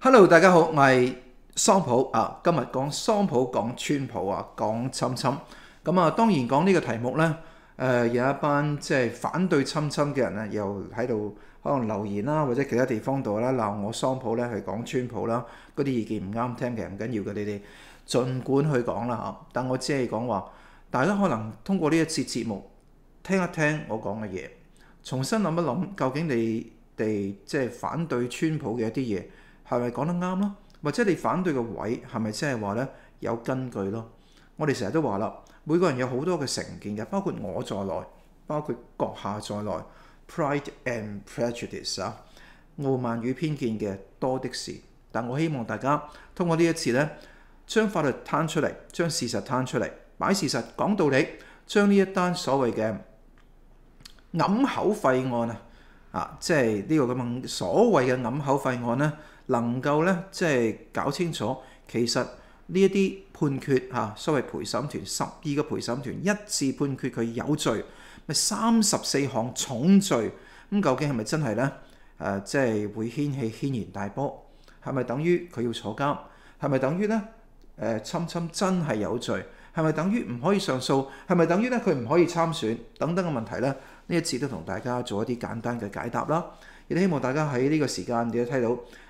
Hello，大家好，我系桑普啊，今日讲桑普讲川普啊，讲侵侵咁啊，当然讲呢个题目呢，诶，有一班即系反对侵侵嘅人呢，又喺度可能留言啦，或者其他地方度啦闹我桑普呢去讲川普啦，嗰啲意见唔啱听嘅，唔紧要嘅，你哋尽管去讲啦吓，但我只系讲话，大家可能通过呢一次节目听一听我讲嘅嘢，重新谂一谂，究竟你哋即系反对川普嘅一啲嘢。係咪講得啱咯？或者你反對嘅位係咪即係話咧有根據咯？我哋成日都話啦，每個人有好多嘅成見嘅，包括我在內，包括閣下在內。Pride and prejudice 啊，傲慢與偏見嘅多的是。但我希望大家通過呢一次咧，將法律攤出嚟，將事實攤出嚟，擺事實講道理，將呢一單所謂嘅揞口廢案啊，啊，即係呢個咁所謂嘅揞口廢案咧。能夠咧，即係搞清楚，其實呢一啲判決嚇，所謂陪審團十二個陪審團一致判決佢有罪，咪三十四項重罪，咁究竟係咪真係咧？誒，即係會掀起牽然大波，係咪等於佢要坐監？係咪等於咧？誒，侵侵真係有罪？係咪等於唔可以上訴？係咪等於咧佢唔可以參選？等等嘅問題咧，呢一次都同大家做一啲簡單嘅解答啦。亦都希望大家喺呢個時間你都睇到。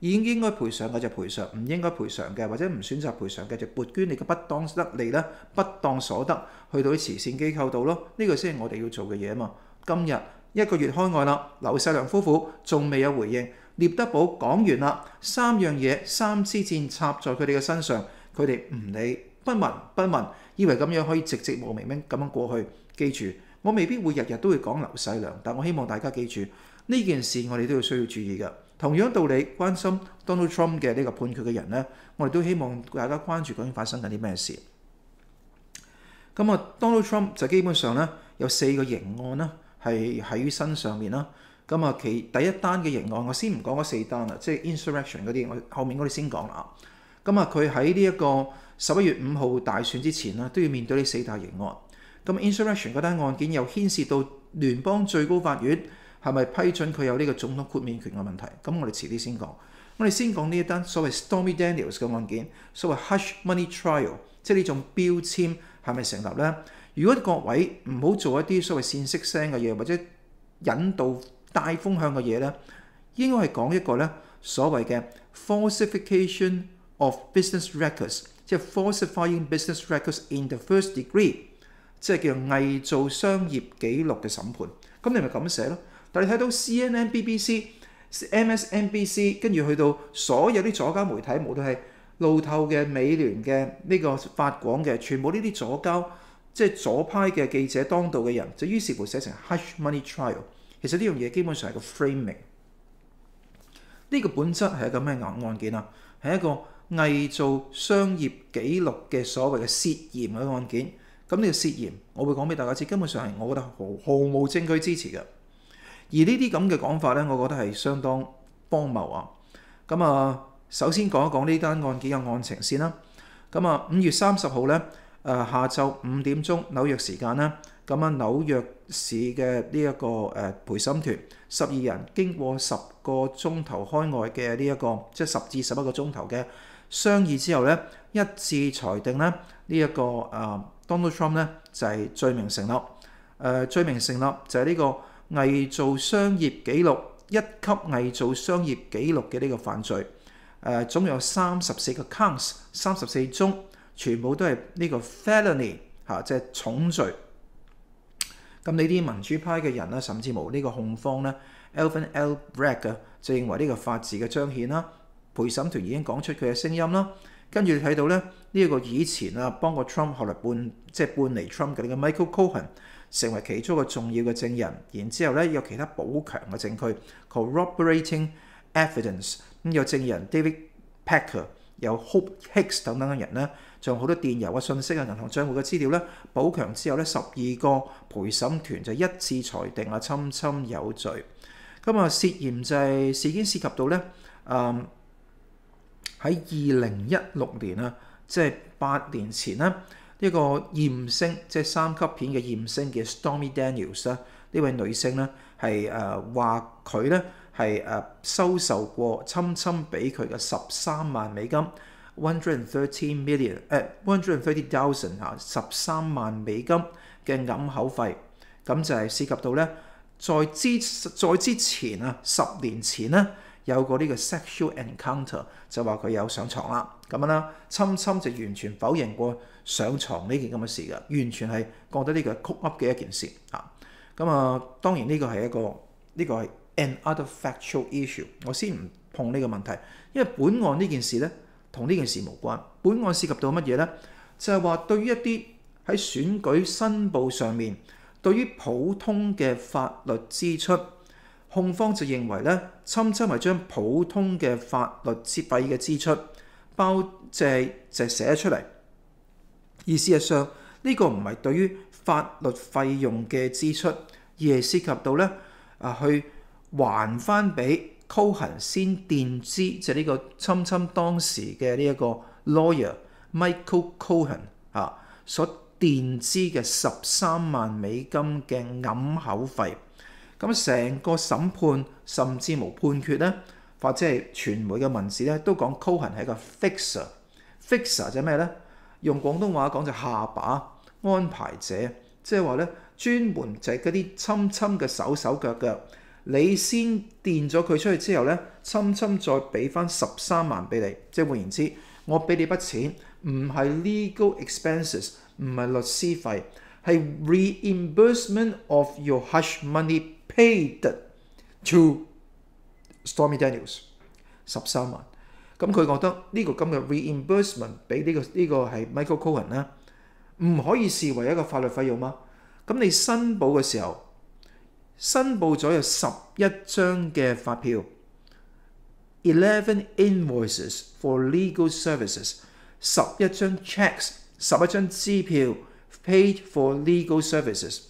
已經應該賠償嘅就賠償，唔應該賠償嘅或者唔選擇賠償嘅就撥捐你嘅不當得利啦、不當所得去到啲慈善機構度咯，呢個先係我哋要做嘅嘢啊嘛。今日一個月開外啦，劉世良夫婦仲未有回應。聂德寶講完啦，三樣嘢、三支箭插在佢哋嘅身上，佢哋唔理、不闻不问，以為咁樣可以直接無名名咁樣過去。記住，我未必會日日都會講劉世良，但我希望大家記住呢件事，我哋都要需要注意㗎。同樣道理，關心 Donald Trump 嘅呢個判決嘅人咧，我哋都希望大家關注究竟發生緊啲咩事。咁啊，Donald Trump 就基本上咧有四個刑案啦，係喺身上面啦。咁啊，其第一單嘅刑案，我先唔講嗰四單啦，即係 Insurrection 嗰啲，我後面我哋先講啦。咁啊，佢喺呢一個十一月五號大選之前呢，都要面對呢四大刑案。咁 Insurrection 嗰單案件又牽涉到聯邦最高法院。係咪批准佢有呢個總統豁免權嘅問題？咁我哋遲啲先講。我哋先講呢一單所謂 Stormy Daniels 嘅案件，所謂 hush money trial，即係呢種標籤係咪成立呢？如果各位唔好做一啲所謂煽息聲嘅嘢，或者引導大風向嘅嘢呢，應該係講一個呢所謂嘅 falsification of business records，即係 falsifying business records in the first degree，即係叫偽造商業記錄嘅審判。咁你咪咁寫咯。但你睇到 CNN、BBC、MSNBC，跟住去到所有啲左交媒體，無論係路透嘅、美聯嘅、呢個法廣嘅，全部呢啲左交即係左派嘅記者當道嘅人，就於是乎寫成 Hush Money Trial。其實呢樣嘢基本上係個 f r a m i n g 呢個本質係一個咩案案件啊？係一個偽造商業記錄嘅所謂嘅涉嫌嘅案件。咁呢個涉嫌，我會講俾大家知，根本上係我覺得毫毫無證據支持嘅。而呢啲咁嘅講法咧，我覺得係相當荒謬啊！咁啊，首先講一講呢單案件嘅案情先啦。咁啊，五月三十號咧，誒下晝五點鐘紐約時間啦。咁啊，紐約市嘅呢一個誒陪審團十二人，經過十個鐘頭開外嘅呢一個，即係十至十一個鐘頭嘅商議之後咧，一致裁定咧，呢一個誒 Donald Trump 咧就係罪名成立。誒罪名成立就係呢個。偽造商業記錄、一級偽造商業記錄嘅呢個犯罪，誒總有三十四個 counts，三十四宗，全部都係呢個 felony，嚇即係重罪。咁呢啲民主派嘅人啦，甚至無呢個控方咧，Elvin l b r a k 就認為呢個法治嘅彰顯啦，陪審團已經講出佢嘅聲音啦。跟住你睇到咧，呢一個以前啊幫過 Trump 後來半即係半嚟 Trump 嘅呢個 Michael Cohen。成為其中個重要嘅證人，然之後咧有其他補強嘅證據，corroborating evidence 咁有證人 David Pecker、有 Hope Hicks 等等嘅人咧，仲有好多電郵啊、信息啊、銀行帳戶嘅資料咧，補強之後咧，十二個陪審團就一致裁定啊，侵侵有罪。咁啊，涉嫌就係事件涉及到咧，誒喺二零一六年啊，即係八年前咧。呢個驗星，即係三級片嘅驗星嘅 Stormy Daniels 咧，呢位女星咧係誒話佢咧係誒收受過侵侵俾佢嘅十三萬美金，one hundred and t h i r t e e n million 誒 one hundred and thirty thousand 嚇十三萬美金嘅揞口費，咁就係涉及到咧在之在之前啊十年前咧。有過呢個 sexual encounter 就話佢有上床啦，咁樣啦，侵侵就完全否認過上床呢件咁嘅事嘅，完全係覺得呢個曲噏嘅一件事嚇。咁啊，當然呢個係一個呢個係 an artificial issue，我先唔碰呢個問題，因為本案呢件事咧同呢件事無關。本案涉及到乜嘢咧？就係話對於一啲喺選舉申報上面，對於普通嘅法律支出。控方就認為咧，侵侵係將普通嘅法律備嘅支出包借就寫出嚟，而事實上呢個唔係對於法律費用嘅支出，而係涉及到咧啊去還翻俾 Cohen 先墊資，就係呢個侵侵當時嘅呢一個 lawyer Michael Cohen 啊所墊資嘅十三萬美金嘅暗口費。咁成個審判甚至無判決咧，或者係傳媒嘅文字咧，都講高 n 係一個 fixer，fixer 就咩咧？用廣東話講就下把安排者，即係話咧，專門係嗰啲侵侵嘅手手腳腳，你先墊咗佢出去之後咧，侵侵再俾翻十三萬俾你。即係換言之，我俾你筆錢，唔係 legal expenses，唔係律師費，係 reimbursement of your hush money。p a i d to Stormy Daniels 十三萬，咁佢覺得呢個咁嘅 reimbursement 俾呢個呢個係 Michael Cohen 啦，唔可以視為一個法律費用嗎？咁你申報嘅時候，申報咗有十一張嘅發票，eleven invoices for legal services，十一張 checks，十一張支票，paid for legal services。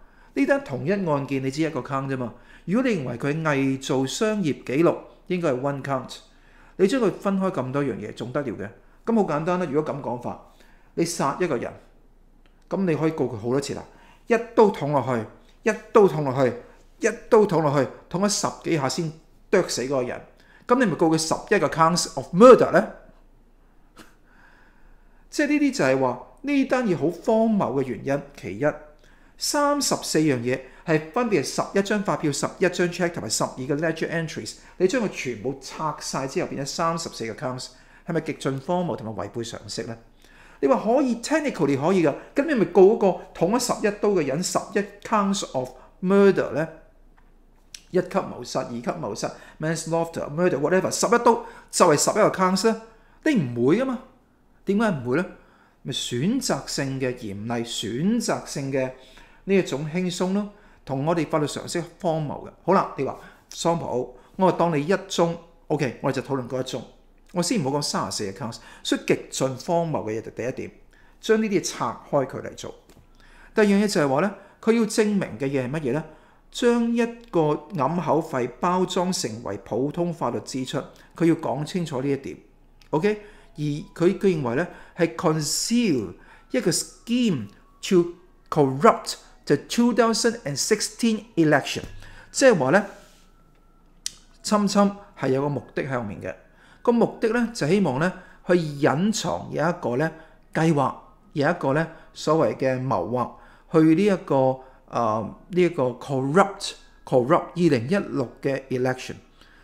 呢單同一案件你知一個坑啫嘛？如果你認為佢偽造商業記錄，應該係 one count。你將佢分開咁多樣嘢，仲得了嘅。咁好簡單啦。如果咁講法，你殺一個人，咁你可以告佢好多次啦。一刀捅落去，一刀捅落去，一刀捅落去，捅咗十幾下先剁死嗰個人。咁你咪告佢十一個 counts of murder 咧？即係呢啲就係話呢單嘢好荒謬嘅原因。其一。三十四樣嘢係分別係十一張發票、十一張 check 同埋十二個 ledger entries，你將佢全部拆晒之後變咗三十四個 counts，係咪極盡荒謬同埋違背常識呢？你話可以 technical 你可以噶，咁你咪告嗰個捅咗十一刀嘅人十一 counts of murder 咧？一級謀殺、二級謀殺、manslaughter、murder whatever 十一刀就係十一個 counts 咧？你唔會噶嘛？點解唔會咧？咪選擇性嘅嚴厲、選擇性嘅。呢一種輕鬆咯，同我哋法律常識荒謬嘅。好啦，你話桑普，我當你一宗。O.K.，我哋就討論嗰一宗。我先唔好講三十四嘅 case，所以極盡荒謬嘅嘢就第一點，將呢啲拆開佢嚟做。第二樣嘢就係話咧，佢要證明嘅嘢係乜嘢咧？將一個揞口費包裝成為普通法律支出，佢要講清楚呢一點。O.K.，而佢佢認為咧係 conceal 一個 scheme to corrupt。The s i x t election，e e n 即係話咧，侵侵係有個目的喺後面嘅。個目的咧就希望咧去隱藏有一個咧計劃，有一個咧所謂嘅謀劃去呢一個啊呢一個 corrupt corrupt 二零一六嘅 election。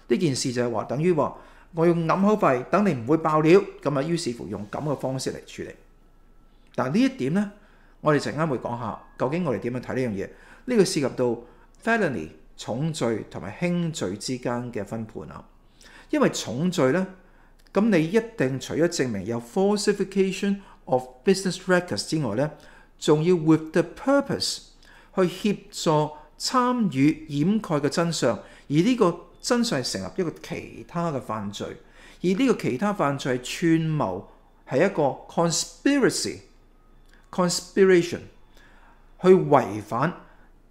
呢件事就係話等於我用揞口費，等你唔會爆料，咁啊，於是乎用咁嘅方式嚟處理。但呢一點咧。我哋陣間會講下，究竟我哋點樣睇呢樣嘢？呢個涉及到 felony 重罪同埋輕罪之間嘅分判啊。因為重罪呢，咁你一定除咗證明有 falsification of business records 之外呢，仲要 with the purpose 去協助參與掩蓋嘅真相，而呢個真相係成立一個其他嘅犯罪，而呢個其他犯罪串謀，係一個 conspiracy。c o n s p i r a c n 去違反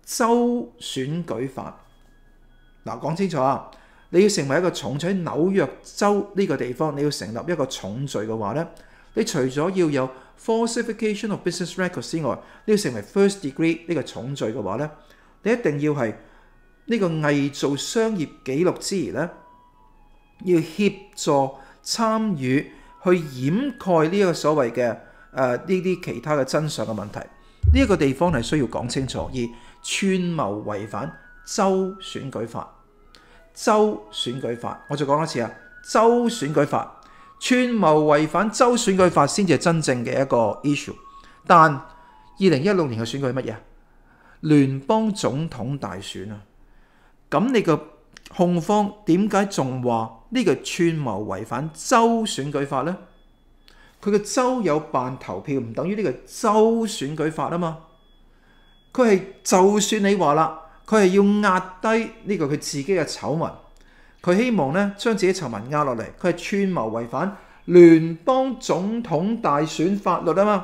州選舉法，嗱講清楚啊！你要成為一個重罪喺紐約州呢個地方，你要成立一個重罪嘅話咧，你除咗要有 falsification of business records 之外，你要成為 first degree 呢個重罪嘅話咧，你一定要係呢個偽造商業記錄之餘咧，要協助參與去掩蓋呢個所謂嘅。誒呢啲其他嘅真相嘅問題，呢一個地方係需要講清楚。而串謀違反州選舉法，州選舉法，我再講一次啊，州選舉法，串謀違反州選舉法先至係真正嘅一個 issue。但二零一六年嘅選舉係乜嘢？聯邦總統大選啊，咁你個控方點解仲話呢個串謀違反州選舉法呢？佢個州有辦投票唔等於呢個州選舉法啊嘛？佢係就算你話啦，佢係要壓低呢個佢自己嘅醜聞，佢希望咧將自己醜聞壓落嚟，佢係串謀違反聯邦總統大選法律啊嘛？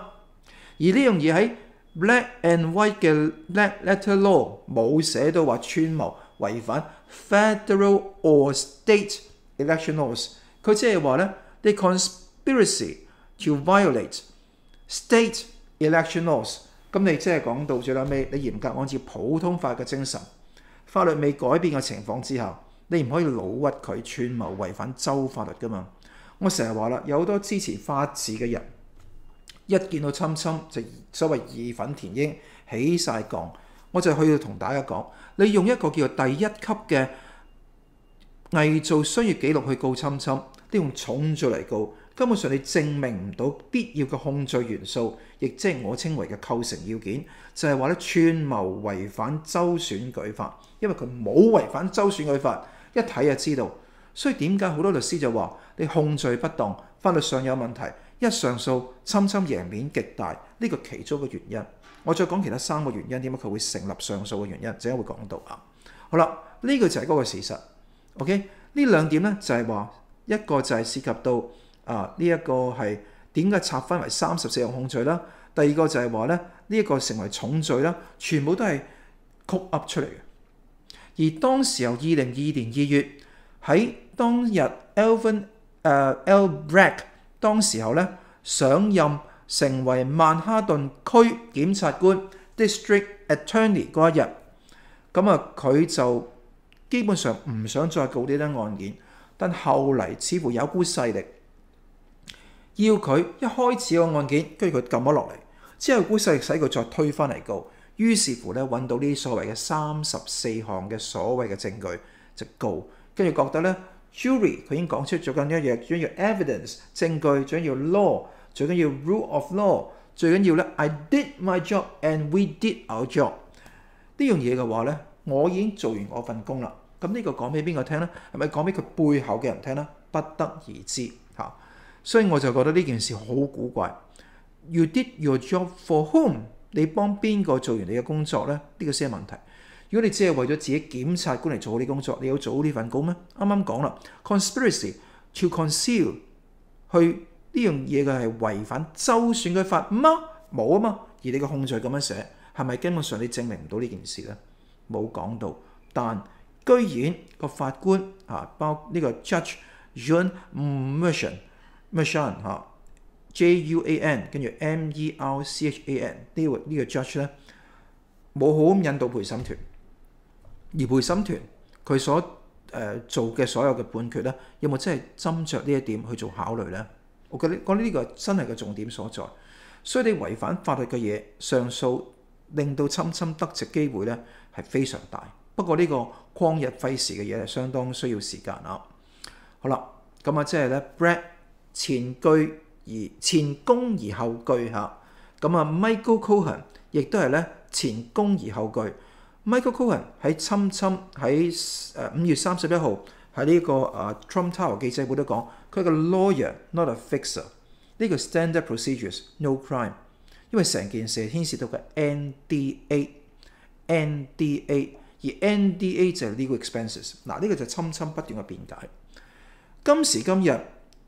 而呢樣嘢喺 Black and White 嘅 Black Letter Law 冇寫到話串謀違反 Federal or State Elections，l a w 佢即係話咧 e conspiracy。to violate state election laws，咁你即係講到最撚尾，你嚴格按照普通法嘅精神，法律未改變嘅情況之下，你唔可以老屈佢串謀違反州法律噶嘛？我成日話啦，有好多支持法治嘅人，一見到侵侵就所謂義憤填膺，起晒槓，我就去到同大家講，你用一個叫做第一級嘅偽造商業記錄去告侵侵，都用重罪嚟告。根本上你證明唔到必要嘅控罪元素，亦即係我稱為嘅構成要件，就係話咧串謀違反周選舉法，因為佢冇違反周選舉法，一睇就知道。所以點解好多律師就話你控罪不當，法律上有問題，一上訴，侵侵贏面極大呢個其中嘅原因。我再講其他三個原因，點解佢會成立上訴嘅原因，陣間會講到啊。好啦，呢個就係嗰個事實。OK，呢兩點咧就係話一個就係涉及到。啊！呢一個係點解拆分為三十四項控罪啦？第二個就係話咧，呢一個成為重罪啦，全部都係曲噏出嚟嘅。而當時候二零二年二月喺當日，Elvin 誒 Elbrak 當時候咧上任成為曼哈頓區檢察官 District Attorney 嗰一日，咁啊，佢就基本上唔想再告呢單案件，但後嚟似乎有股勢力。要佢一開始個案件，跟住佢撳咗落嚟，之後鼓勢使佢再推翻嚟告，於是乎咧揾到呢啲所謂嘅三十四項嘅所謂嘅證據就告，跟住覺得咧，jury 佢已經講出咗緊一樣，最緊要 evidence 證據，最緊要 law，最緊要 rule of law，最緊要咧，I did my job and we did our job。呢樣嘢嘅話咧，我已經做完我份工啦。咁呢個講俾邊個聽咧？係咪講俾佢背後嘅人聽咧？不得而知。所以我就覺得呢件事好古怪。You did your job for whom？你幫邊個做完你嘅工作呢？呢個先係問題。如果你只係為咗自己檢察官嚟做好呢工作，你有做好呢份工咩？啱啱講啦，conspiracy to conceal 去呢樣嘢，佢係違反州選嘅法嗎？冇啊嘛。而你嘅控罪咁樣寫，係咪根本上你證明唔到呢件事呢？冇講到，但居然個法官啊，包呢個 Judge John Mersion。Machine j U A N 跟住 M E R C H A N 呢個呢個 judge 咧，冇好咁引導陪審團，而陪審團佢所誒做嘅所有嘅判決咧，有冇真係斟酌呢一點去做考慮咧？我覺得講呢個真係個重點所在，所以你違反法律嘅嘢上訴，令到侵侵得直機會咧係非常大。不過呢個旷日費時嘅嘢係相當需要時間啊。好啦，咁啊，即係咧 b r t t 前句而前功而後句嚇咁啊，Michael Cohen 亦都係咧前功而後句。Michael Cohen 喺侵侵喺誒五月三十一號喺呢個啊 Trump Tower 記者會都講佢個 lawyer not a fixer 呢個 standard procedures no crime，因為成件事牽涉到個 NDA NDA 而 NDA 就係 legal expenses 嗱呢個就侵侵不斷嘅辯解。今時今日。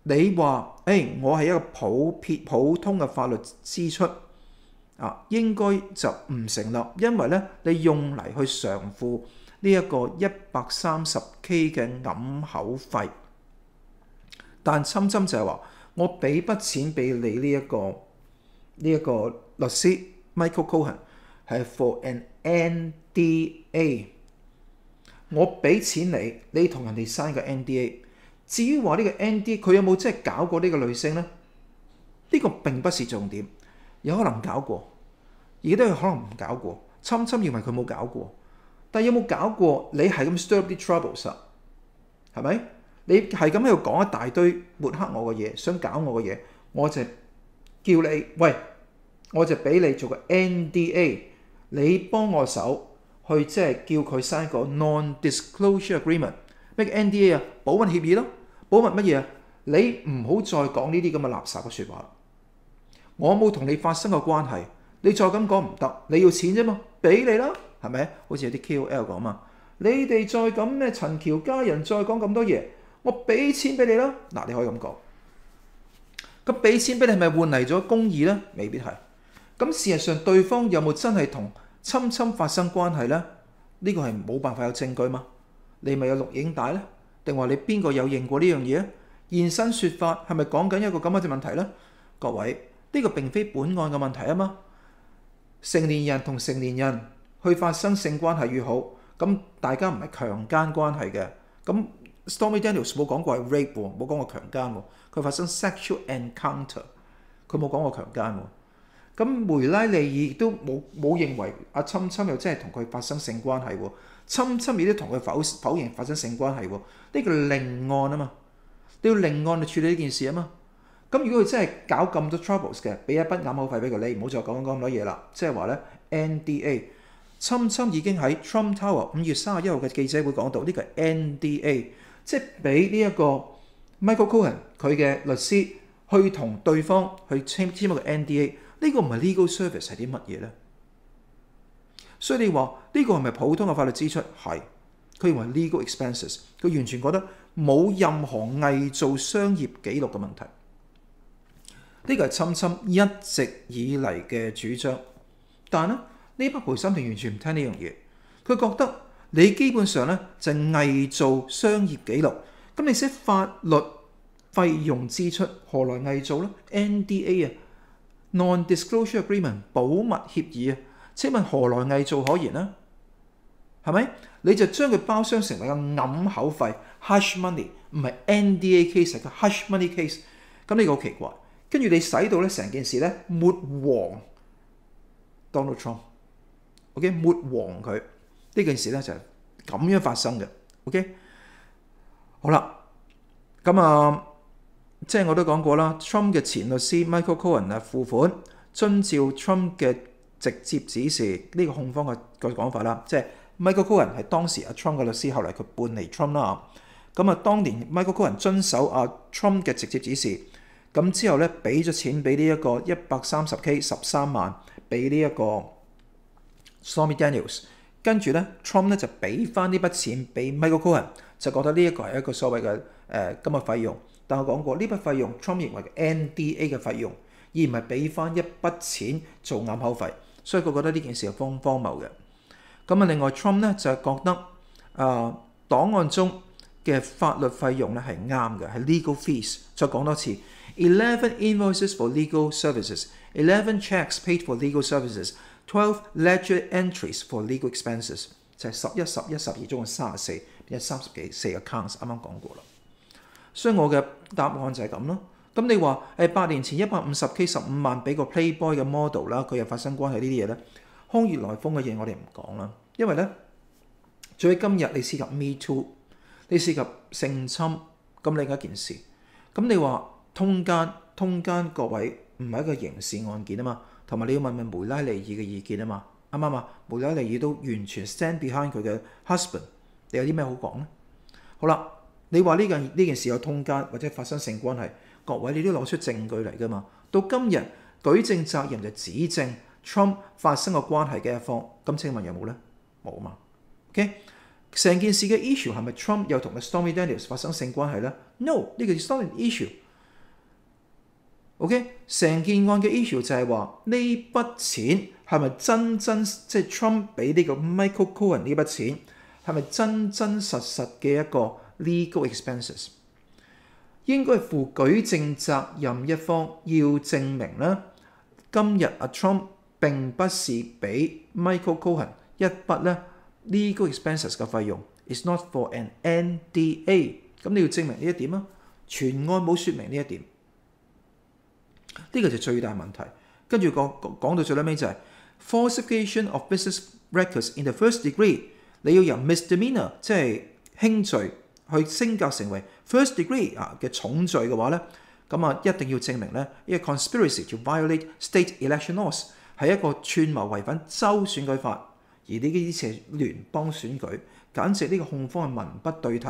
你話：，誒，我係一個普遍普通嘅法律支出，啊，應該就唔成立，因為咧，你用嚟去償付呢一個一百三十 K 嘅揞口費。但深深就係話，我俾筆錢俾你呢一個呢一個律師 Michael Cohen 係 for an NDA，我俾錢你，你同人哋 sign 個 NDA。至於話呢個 n d 佢有冇真係搞過呢個女性呢？呢個並不是重點，有可能搞過，亦都有可能唔搞過。蔭蔭認為佢冇搞過，但有冇搞過？你係咁 s t i r t 啲 troubles 係咪？你係咁喺度講一大堆抹黑我嘅嘢，想搞我嘅嘢，我就叫你喂，我就俾你做個 NDA，你幫我手去即係叫佢 sign 個 non-disclosure a g r e e m e n t 咩 NDA 啊保密協議咯。保密乜嘢？你唔好再讲呢啲咁嘅垃圾嘅说话。我冇同你发生过关系，你再咁讲唔得。你要钱啫嘛，俾你啦，系咪？好似有啲 KOL 讲嘛，你哋再咁咩？陈乔家人再讲咁多嘢，我俾钱俾你啦，嗱，你可以咁讲。咁俾钱俾你，咪换嚟咗公义咧？未必系。咁事实上，对方有冇真系同亲亲发生关系咧？呢个系冇办法有证据嘛？你咪有录影带咧？定話你邊個有認過呢樣嘢啊？現身說法係咪講緊一個咁樣嘅問題呢？各位，呢個並非本案嘅問題啊嘛。成年人同成年人去發生性關係越好，咁大家唔係強姦關係嘅。咁 s t o r m y Daniels 冇講過係 rape 喎，冇講過強姦喎，佢發生 sexual encounter，佢冇講過強姦喎。咁梅拉利爾都冇冇認為阿侵侵又真係同佢發生性關係喎。侵侵亦都同佢否否認發生性關係喎，呢個另案啊嘛，都要另案去處理呢件事啊嘛。咁如果佢真係搞咁多 troubles 嘅，俾一筆 i 口費俾佢你唔好再講講咁多嘢啦。即係話咧，NDA 侵侵已經喺 Trump Tower 五月三十一號嘅記者會講到，呢個 NDA 即係俾呢一個 Michael Cohen 佢嘅律師去同對方去簽簽一個 NDA，呢個唔係 legal service 係啲乜嘢咧？所以你話呢個係咪普通嘅法律支出？係，佢認為 legal expenses，佢完全覺得冇任何偽造商業記錄嘅問題。呢個係侵侵一直以嚟嘅主張，但係呢筆陪審庭完全唔聽呢樣嘢。佢覺得你基本上咧就偽造商業記錄，咁你寫法律費用支出何來偽造咧？NDA 啊，non disclosure agreement 保密協議啊。請問何來偽造可言呢？係咪？你就將佢包厢成為個暗口費 hush money，唔係 NDA case 嘅 hush money case。咁呢個奇怪，跟住你使到咧成件事咧抹黃 Donald Trump，OK 抹黃佢呢件事咧就係咁樣發生嘅。OK 好啦，咁啊，即係我都講過啦，Trump 嘅前律师 Michael Cohen 啊付款遵照 Trump 嘅。直接指示呢個控方嘅嘅講法啦，即係 Michael Cohen 係當時阿 Trump 嘅律師，後嚟佢搬離 Trump 啦咁啊，當年 Michael Cohen 遵守阿 Trump 嘅直接指示，咁之後咧俾咗錢俾呢一個一百三十 k 十三萬俾呢一個 Stormy Daniels，跟住咧 Trump 咧就俾翻呢筆錢俾 Michael Cohen，就覺得呢一個係一個所謂嘅誒今日費用。但係我講過呢筆費用 Trump 認為 N D A 嘅費用，而唔係俾翻一筆錢做暗口費。所以佢覺得呢件事係荒荒謬嘅。咁啊，另外 Trump 咧就係覺得，誒檔案中嘅法律費用咧係啱嘅，係 legal fees。再講多次，eleven invoices for legal services，eleven checks paid for legal services，twelve ledger entries for legal expenses，就係十一、十一、十二、中嘅三啊四，一三十幾四個 account，s 啱啱講過啦。所以我嘅答案就係咁咯。咁你話誒八年前一百五十 k 十五萬俾個 Playboy 嘅 model 啦，佢又發生關係呢啲嘢咧，空穴來風嘅嘢我哋唔講啦，因為咧在今日你涉及 me too，你涉及性侵，咁你一件事，咁你話通奸通奸，各位唔係一個刑事案件啊嘛，同埋你要問問梅拉利爾嘅意見啊嘛，啱唔啱啊？梅拉利爾都完全 stand behind 佢嘅 husband，你有啲咩好講咧？好啦，你話呢件呢件事有通奸或者發生性關係。各位，你都攞出證據嚟噶嘛？到今日舉證責任就指證 Trump 發生個關係嘅一方。咁請問有冇咧？冇啊嘛。OK，成件事嘅 issue 係咪 Trump 又同 Stormy Daniels 發生性關係咧？No，呢個係 Stormy issue。OK，成件案嘅 issue 就係話呢筆錢係咪真真即系 Trump 俾呢個 Michael Cohen 呢筆錢係咪真真實實嘅一個 legal expenses？應該負舉證責任一方要證明咧，今日阿 Trump 並不是俾 Michael Cohen 一筆咧 legal expenses 嘅費用，is not for an NDA。咁你要證明呢一點啊，全案冇説明呢一點，呢個就最大問題。跟住講講到最撚尾就係 falsification of business records in the first degree，你要由 misdeemeanor，即係輕罪。去升格成為 first degree 啊嘅重罪嘅話咧，咁啊一定要證明咧，呢個 conspiracy to violate state election laws 係一個串謀違反州選舉法，而呢啲呢係聯邦選舉，簡直呢個控方係文不對題，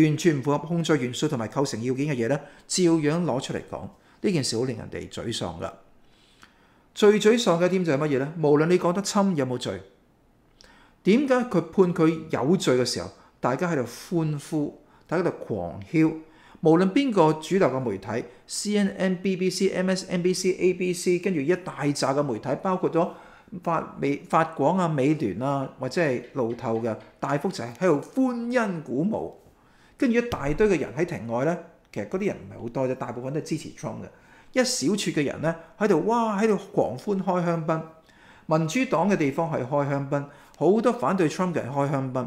完全唔符合控罪元素同埋構成要件嘅嘢咧，照樣攞出嚟講，呢件事好令人哋沮喪噶。最沮喪嘅點就係乜嘢咧？無論你講得侵有冇罪，點解佢判佢有罪嘅時候？大家喺度歡呼，大家喺度狂嚣。無論邊個主流嘅媒體，C N N、B B C、M S N B C、A B C，跟住一大扎嘅媒體，包括咗法美法廣啊、美聯啊，或者係路透嘅，大幅就喺度歡欣鼓舞。跟住一大堆嘅人喺庭外咧，其實嗰啲人唔係好多啫，大部分都係支持 Trump 嘅。一小撮嘅人咧喺度哇，喺度狂歡開香檳。民主黨嘅地方係開香檳，好多反對 Trump 嘅人開香檳。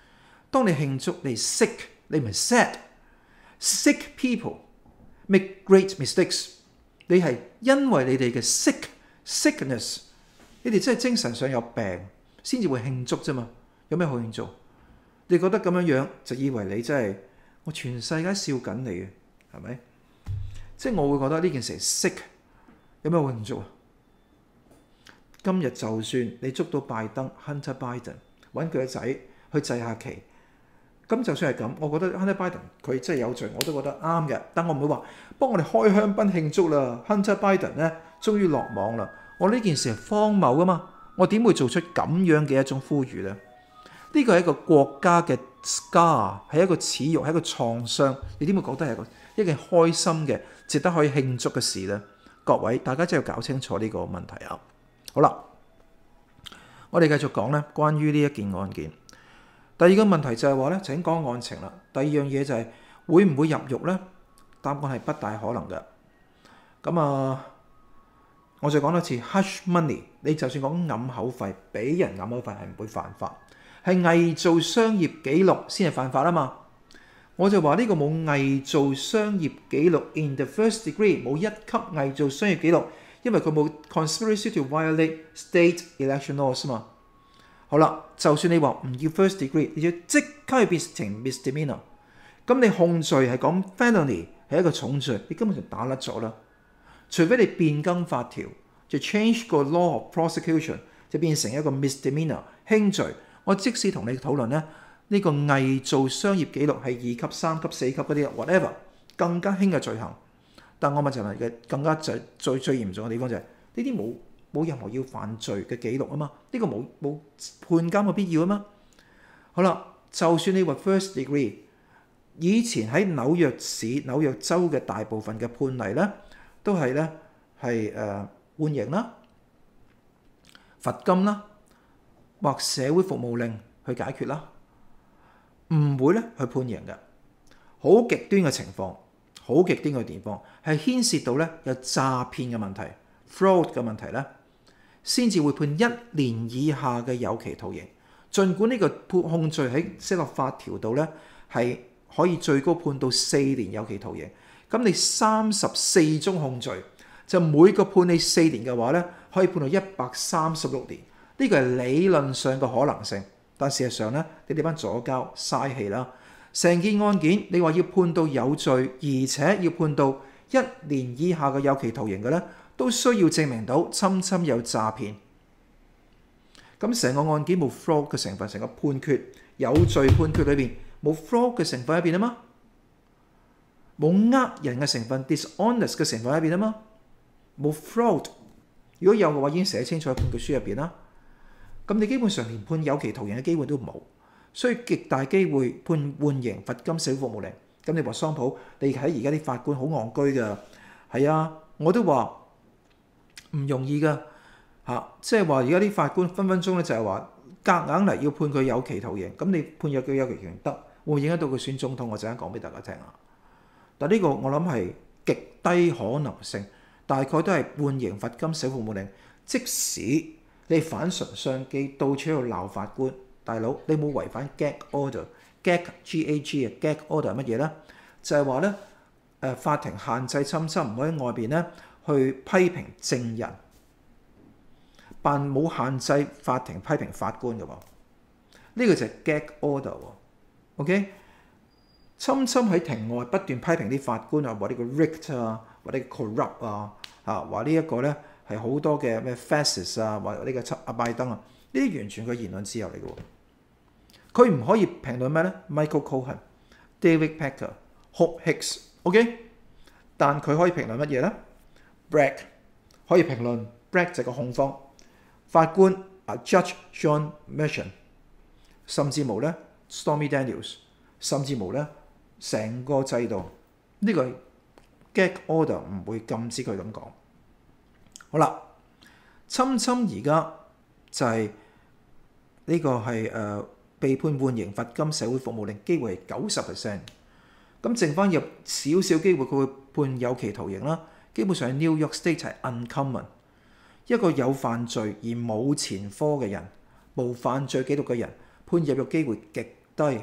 當你慶祝，你 sick，你唔係 sad。Sick people make great mistakes。你係因為你哋嘅 sick sickness，你哋真係精神上有病先至會慶祝啫嘛？有咩好慶祝？你覺得咁樣樣就以為你真係我全世界笑緊你嘅係咪？即係我會覺得呢件事係 sick。有咩好慶祝啊？今日就算你捉到拜登 Hunter Biden，揾佢嘅仔去制下旗。咁就算係咁，我覺得 Hunter Biden 佢真係有罪，我都覺得啱嘅。但我唔會話幫我哋開香檳慶祝啦。Hunter Biden 咧終於落網啦。我呢件事係荒謬噶嘛？我點會做出咁樣嘅一種呼籲呢？呢個係一個國家嘅 scar，係一個恥辱，係一個創傷。你點會覺得係一個一件開心嘅、值得可以慶祝嘅事呢？各位大家真係要搞清楚呢個問題啊！好啦，我哋繼續講呢關於呢一件案件。第二個問題就係話咧，請講案情啦。第二樣嘢就係會唔會入獄咧？答案係不大可能嘅。咁啊，我再講多次，hush money，你就算講揞口費，俾人揞口費係唔會犯法，係偽造商業記錄先係犯法啊嘛。我就話呢個冇偽造商業記錄，in the first degree 冇一級偽造商業記錄，因為佢冇 conspiracy to violate state election laws 嘛。好啦，就算你話唔要 first degree，你要即刻去變成 m i s d e m e a n o r 咁你控罪係講 felony 係一個重罪，你根本就打甩咗啦。除非你變更法條，就 change 個 law of prosecution，就變成一個 m i s d e m e a n o r 輕罪。我即使同你討論咧，呢個偽造商業記錄係二級、三級、四級嗰啲，whatever 更加輕嘅罪行。但我問就係嘅更加最最最嚴重嘅地方就係呢啲冇。冇任何要犯罪嘅記錄啊嘛，呢個冇冇判監嘅必要啊嘛。好啦，就算你話 first degree，以前喺紐約市、紐約州嘅大部分嘅判例咧，都係咧係誒判刑啦、罰金啦或社會服務令去解決啦，唔會咧去判刑嘅。好極端嘅情況，好極端嘅地方係牽涉到咧有詐騙嘅問題、fraud 嘅問題咧。先至會判一年以下嘅有期徒刑。儘管呢個判控罪喺《西立法條》度咧，係可以最高判到四年有期徒刑。咁你三十四宗控罪，就每個判你四年嘅話咧，可以判到一百三十六年。呢個係理論上嘅可能性，但事實上咧，你哋班左交嘥氣啦。成件案件，你話要判到有罪，而且要判到一年以下嘅有期徒刑嘅咧？都需要證明到侵侵有詐騙咁成個案件冇 fraud 嘅成分，成個判決有罪判決裏邊冇 fraud 嘅成分喺邊啊？嘛，冇呃人嘅成分，dishonest 嘅成分喺邊啊？嘛，冇 fraud，如果有嘅話，已經寫清楚喺判決書入邊啦。咁你基本上連判有期徒刑嘅機會都冇，所以極大機會判緩刑、罰金、社會服務令。咁你話桑普，你睇而家啲法官好戇居㗎，係啊，我都話。唔容易噶嚇，即係話而家啲法官分分鐘咧就係話夾硬嚟要判佢有期徒刑，咁你判咗佢有期徒刑得，會唔影響到佢選總統？我陣間講俾大家聽啊！但呢個我諗係極低可能性，大概都係判刑罰金、小付冇領。即使你反唇相擊，到處喺度鬧法官，大佬你冇違反 Gag Order、Gag G A G 啊？Gag Order 乜嘢咧？就係話咧誒法庭限制侵侵唔可以外邊咧。去批評證人，但冇限制法庭批評法官嘅喎。呢個就係 get order 喎。OK，深深喺庭外不斷批評啲法官啊，話呢個 rigged 啊，話呢個 corrupt 啊，嚇話呢一個咧係好多嘅咩 fascist 啊，話呢個阿拜登啊，呢啲完全佢言論自由嚟嘅喎。佢唔可以評論咩咧？Michael Cohen、David Pecker、Hope Hicks OK，但佢可以評論乜嘢咧？Black 可以評論，Black 就係個控方法官啊 Judge John Merchant，甚至無咧 Stormy Daniels，甚至無咧成個制度呢個 get order 唔會禁止佢咁講。好啦，侵侵而家就係呢個係誒被判緩刑罰金社會服務令機會係九十 percent，咁剩翻入少少機會佢會判有期徒刑啦。基本上 New York State 係 uncommon，一個有犯罪而冇前科嘅人，冇犯罪記錄嘅人，判入獄機會極低。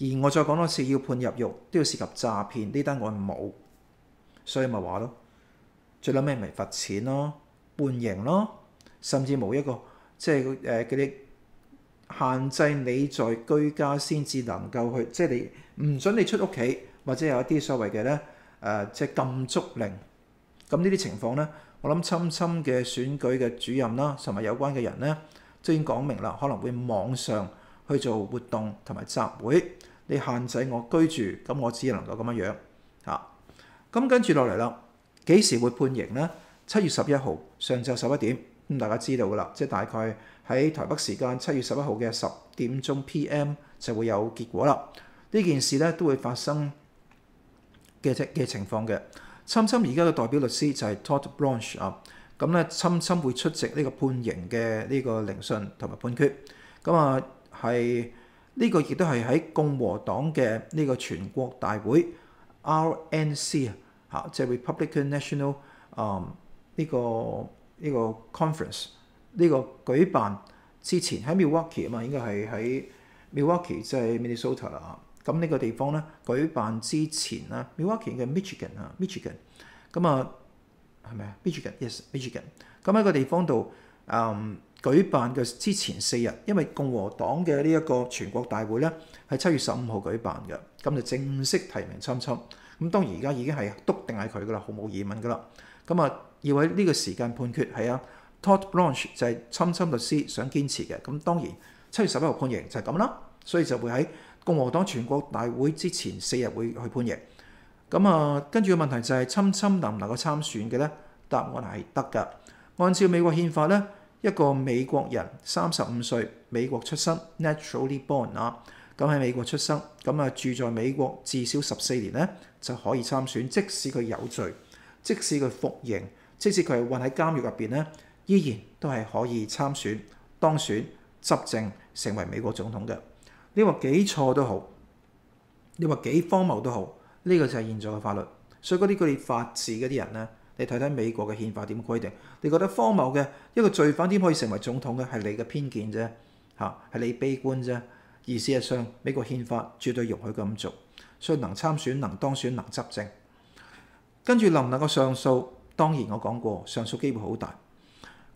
而我再講多次，要判入獄都要涉及詐騙，呢單案冇，所以咪話咯。最撚咩咪罰錢咯，判刑咯，甚至冇一個即係誒嗰啲限制你在居家先至能夠去，即係你唔准你出屋企或者有一啲所謂嘅咧。誒即係禁足令，咁呢啲情況咧，我諗侵侵嘅選舉嘅主任啦，同埋有關嘅人咧，都已經講明啦，可能會網上去做活動同埋集會，你限制我居住，咁我只能夠咁樣樣嚇。咁跟住落嚟啦，幾時會判刑咧？七月十一號上晝十一點，咁大家知道噶啦，即係大概喺台北時間七月十一號嘅十點鐘 P.M. 就會有結果啦。呢件事咧都會發生。嘅嘅情況嘅，侵侵而家嘅代表律師就係 Todd Blanch 啊，咁咧侵侵會出席呢個判刑嘅呢個聆訊同埋判決，咁啊係呢個亦都係喺共和黨嘅呢個全國大會 RNC 啊，嚇即係 Republican National 啊呢個呢個 conference 呢個舉辦之前喺 Milwaukee 啊嘛，應該係喺 Milwaukee 即係 Minnesota 啦。咁呢個地方咧舉辦之前咧，Milwaukee 嘅 Michigan 啊，Michigan，咁啊係咪啊？Michigan，yes，Michigan。咁喺個地方度誒舉辦嘅之前四日，因為共和黨嘅呢一個全國大會咧，係七月十五號舉辦嘅，咁就正式提名參參。咁當然而家已經係篤定係佢噶啦，毫無疑問噶啦。咁啊要喺呢個時間判決係啊 Todd Blanche 就係參參律師想堅持嘅。咁當然七月十一號判刑就係咁啦，所以就會喺。共和黨全國大會之前四日會去判刑，咁啊，跟住個問題就係侵侵能唔能夠參選嘅咧？答案係得噶。按照美國憲法咧，一個美國人三十五歲，美國出生 （naturally born） 啊，咁喺美國出生，咁啊住喺美國至少十四年咧就可以參選。即使佢有罪，即使佢服刑，即使佢係混喺監獄入邊咧，依然都係可以參選、當選、執政，成為美國總統嘅。你話幾錯都好，你話幾荒謬都好，呢個就係現在嘅法律。所以嗰啲佢哋法治嗰啲人呢，你睇睇美國嘅憲法點規定，你覺得荒謬嘅一個罪犯點可以成為總統嘅？係你嘅偏見啫，嚇係你悲觀啫。意思係上美國憲法絕對容許咁做，所以能參選、能當選、能執政。跟住能唔能夠上訴？當然我講過上訴機會好大。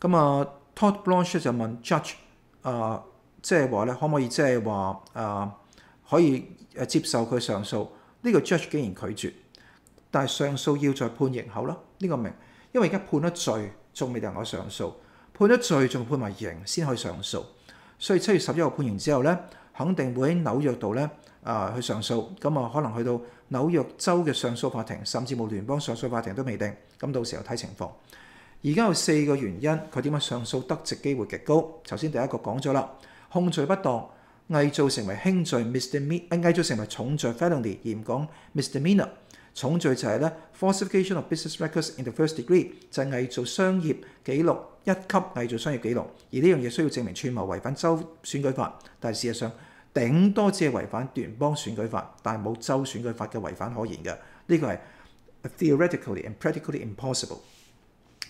咁啊，Todd Blanch 就問 Judge 啊。即係話咧，可唔可以即係話啊，可以誒接受佢上訴？呢個 judge 竟然拒絕，但係上訴要再判刑，好咯呢個明，因為而家判咗罪，仲未定我上訴判咗罪，仲判埋刑先可以上訴，所以七月十一號判刑之後咧，肯定會喺紐約度咧啊去上訴，咁啊可能去到紐約州嘅上訴法庭，甚至冇聯邦上訴法庭都未定，咁到時候睇情況。而家有四個原因，佢點解上訴得值機會極高？頭先第一個講咗啦。控罪不當，偽造成為輕罪 m i s d e m e a n 偽造成為重罪，felony 嚴講 m i s d e m e a n o r 重罪就係咧，forfication of business records in the first degree 就係偽造商業記錄一級偽造商業記錄。而呢樣嘢需要證明串謀違反州選舉法，但事實上頂多只係違反聯邦選舉法，但係冇州選舉法嘅違反可言嘅。呢個係 theoretically and practically impossible。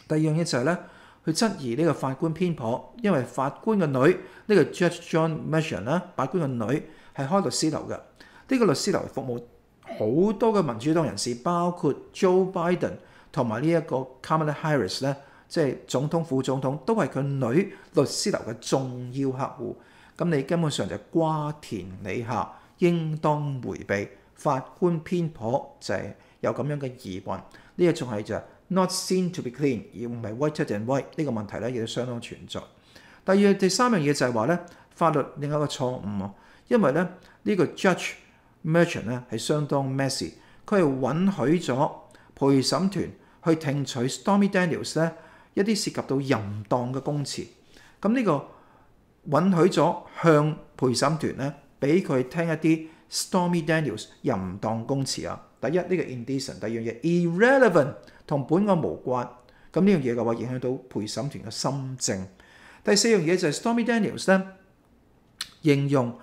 第二樣嘢就係咧。去質疑呢個法官偏頗，因為法官嘅女呢個 Judge John m e a c h a n 啦，法官嘅女係開律師樓嘅，呢個律師樓服務好多嘅民主黨人士，包括 Joe Biden 同埋呢一個 c a m a l a Harris 咧，即係總統副總統都係佢女律師樓嘅重要客户。咁你根本上就瓜田李下，應當迴避法官偏頗，就係有咁樣嘅疑問。呢個仲係就。Not seen to be clean，而唔係 whiteer than white 呢個問題咧，亦都相當存在。第二、第三樣嘢就係話咧，法律另一個錯誤，因為咧呢個 judge m e r c h a n t 咧係相當 messy，佢係允許咗陪審團去聽取 Stormy Daniels 咧一啲涉及到淫蕩嘅供詞。咁呢個允許咗向陪審團咧俾佢聽一啲 Stormy Daniels 淫蕩供詞啊。第一呢個 i n d e c e n t 第二樣嘢 irrelevant。同本案無關，咁呢樣嘢嘅話影響到陪審團嘅心證。第四樣嘢就係 Stormy Daniels 咧，形容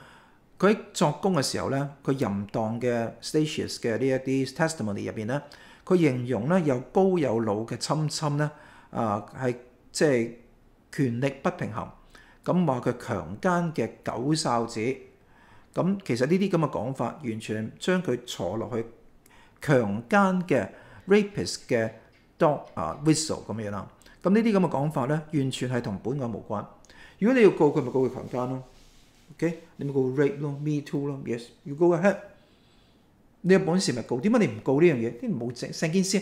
佢喺作工嘅時候咧，佢淫蕩嘅 status 嘅呢一啲 testimony 入邊咧，佢形容咧有高有老嘅侵侵咧，啊係即係權力不平衡，咁話佢強姦嘅狗哨子，咁其實呢啲咁嘅講法完全將佢坐落去強姦嘅。rapist 嘅 dog 啊 whistle 咁樣啦，咁呢啲咁嘅講法咧，完全係同本案無關。如果你要告佢，咪告佢強奸咯，OK？你咪告 rape 咯，me too 咯，yes。要告佢 h a d 你有本事咪告？點解你唔告呢樣嘢？啲冇證，成件事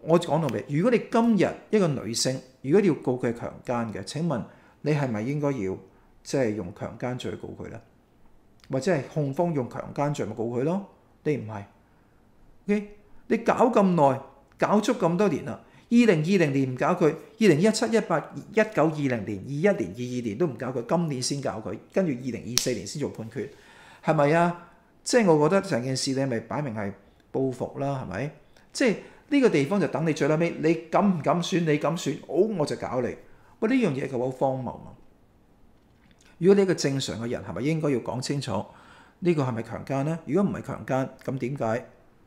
我講到尾。如果你今日一個女性，如果你要告佢強奸嘅，請問你係咪應該要即係用強奸罪告佢咧？或者係控方用強奸罪咪告佢咯？你唔係，OK？你搞咁耐，搞足咁多年啦。二零二零年唔搞佢，二零一七、一八、一九、二零年、二一年、二二年都唔搞佢，今年先搞佢，跟住二零二四年先做判決，係咪啊？即係我覺得成件事你咪擺明係報復啦，係咪？即係呢個地方就等你最拉尾，你敢唔敢選？你敢選，好我就搞你。喂，呢樣嘢佢好荒謬啊！如果你一個正常嘅人，係咪應該要講清楚呢個係咪強姦咧？如果唔係強姦，咁點解？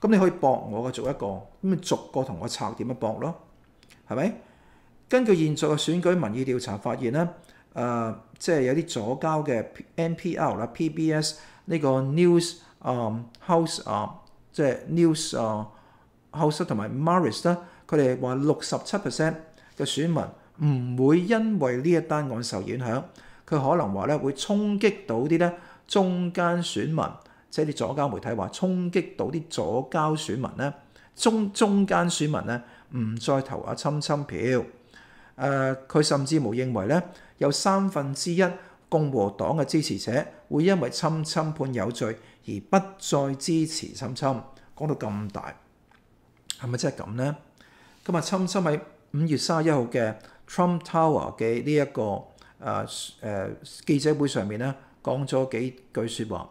咁你可以搏我嘅逐一個，咁咪逐個同我拆點樣搏咯，係咪？根據現在嘅選舉民意調查發現咧，誒即係有啲左交嘅 NPL 啦、PBS 呢個 news 啊 house 啊，即係 news 啊 house 同埋 Marist 咧，佢哋話六十七 percent 嘅選民唔會因為呢一單案受影響，佢可能話咧會衝擊到啲咧中間選民。即係啲左交媒體話衝擊到啲左交選民咧，中中間選民咧唔再投阿親親票。誒，佢甚至冇認為咧有三分之一共和黨嘅支持者會因為親親判有罪而不再支持親親。講到咁大，係咪真係咁咧？今日親親喺五月三十一號嘅 Trump Tower 嘅呢一個誒誒記者會上面咧講咗幾句説話。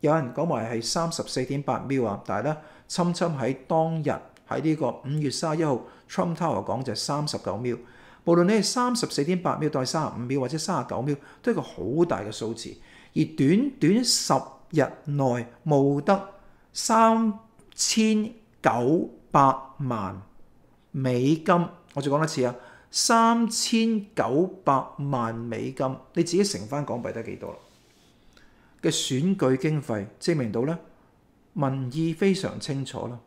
有人講埋係三十四點八秒啊，但係咧，侵侵喺當日喺呢個五月三十一號，Trump Tower 講就係三十九秒。無論你係三十四點八秒、到係三十五秒或者三十九秒，都係個好大嘅數字。而短短十日內，冇得三千九百萬美金。我再講一次啊，三千九百萬美金，你自己乘翻港幣得幾多啦？嘅選舉經費證明到咧民意非常清楚啦。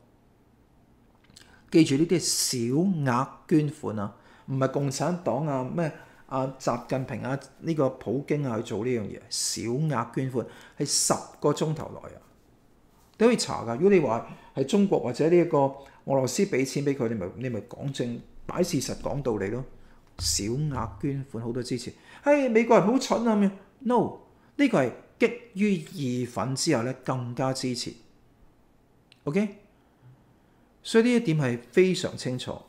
記住呢啲小額捐款啊，唔係共產黨啊咩啊習近平啊呢個普京啊去做呢樣嘢小額捐款係十個鐘頭內啊，你可以查㗎。如果你話係中國或者呢一個俄羅斯俾錢俾佢，你咪你咪講正擺事實講道理咯。小額捐款好多支持，係美國人好蠢啊咁樣。No，呢個係。激於意憤之後咧，更加支持。O K，所以呢一點係非常清楚。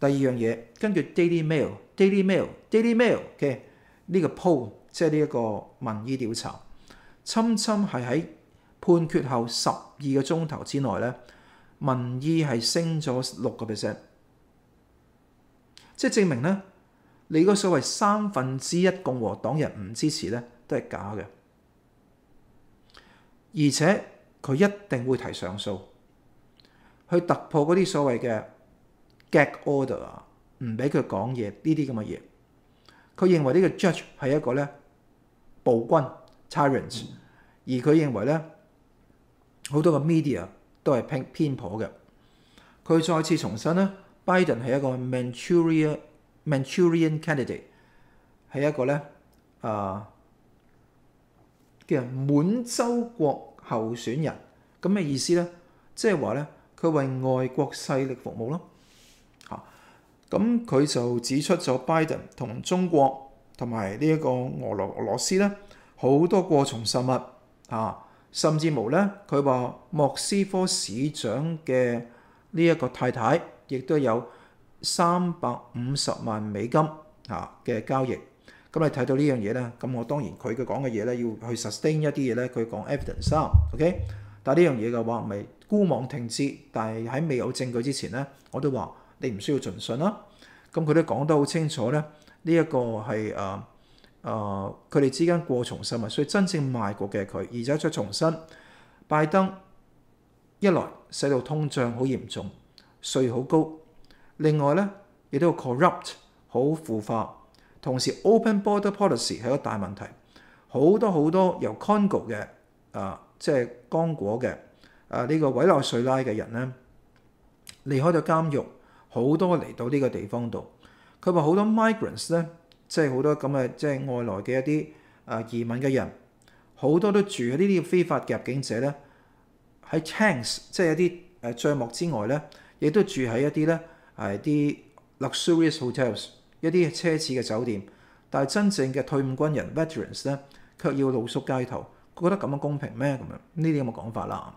第二樣嘢，根據 Daily Mail、Daily Mail、Daily Mail 嘅呢個 poll，即係呢一個民意調查，侵侵係喺判決後十二個鐘頭之內咧，民意係升咗六個 percent，即係證明咧，你個所謂三分之一共和黨人唔支持咧，都係假嘅。而且佢一定會提上訴，去突破嗰啲所謂嘅 get order 啊，唔俾佢講嘢呢啲咁嘅嘢。佢認為呢個 judge 係一個咧暴君 tyrants，而佢認為咧好多個 media 都係偏偏頗嘅。佢再次重申咧，e n 係一個 manchurian manchurian candidate，係一個咧啊。叫滿洲國候選人，咁咩意思咧？即係話咧，佢為外國勢力服務咯。嚇，咁佢就指出咗拜登同中國同埋呢一個俄羅俄羅斯咧，好多過重實物。嚇，甚至乎咧，佢話莫斯科市長嘅呢一個太太，亦都有三百五十萬美金嚇嘅交易。咁你睇到呢樣嘢咧，咁我當然佢嘅講嘅嘢咧，要去 sustain 一啲嘢咧，佢講 evidence 啊，OK？但呢樣嘢嘅話，咪孤網停止，但係喺未有證據之前咧，我都話你唔需要盡信啦。咁佢都講得好清楚咧，呢一個係誒誒佢哋之間過重申啊，所以真正賣國嘅係佢，而且再重申，拜登一來使到通脹好嚴重，税好高，另外咧亦都 corrupt 好腐化。同時，open border policy 係一個大問題。好多好多由 Congo 嘅啊，即係剛果嘅啊呢個委內瑞拉嘅人咧，離開咗監獄，好多嚟到呢個地方度。佢話好多 migrants 咧，即係好多咁嘅即係外來嘅一啲啊移民嘅人，好多都住喺呢啲非法入境者咧，喺 c h a n k s 即係一啲誒帳幕之外咧，亦都住喺一啲咧係啲 luxurious hotels。一啲奢侈嘅酒店，但係真正嘅退伍軍人 veterans 咧，卻要露宿街頭。佢覺得咁樣公平咩？咁樣呢啲咁嘅講法啦。